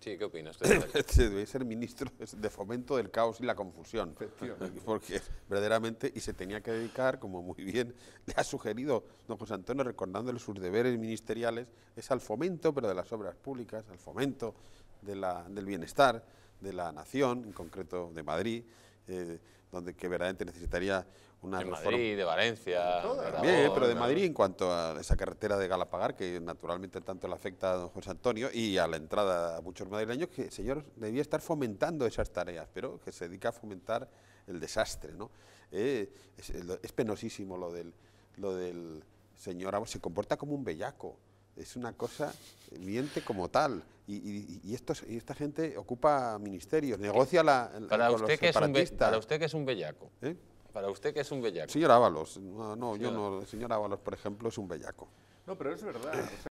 Sí, ¿qué opinas? Este debe ser ministro de fomento del caos y la confusión. Porque verdaderamente, y se tenía que dedicar, como muy bien le ha sugerido don José Antonio, recordándole sus deberes ministeriales, es al fomento, pero de las obras públicas, al fomento del bienestar de la nación, en concreto de Madrid, eh, donde que verdaderamente necesitaría una de Madrid, de Valencia. pero de Madrid en cuanto a esa carretera de Galapagar, que naturalmente tanto le afecta a don José Antonio y a la entrada a muchos madrileños, que el señor debía estar fomentando esas tareas, pero que se dedica a fomentar el desastre. ¿no? Eh, es, penosísimo lo del, lo del señor, se comporta como un bellaco es una cosa miente como tal. Y, y, esta gente ocupa ministerios, negocia la, para usted que es un Para usted que es un bellaco. ¿Eh? Para usted que es un bellaco. Señor Ábalos, no, yo no, el señor Ábalos, por ejemplo, es un bellaco. No, pero es verdad.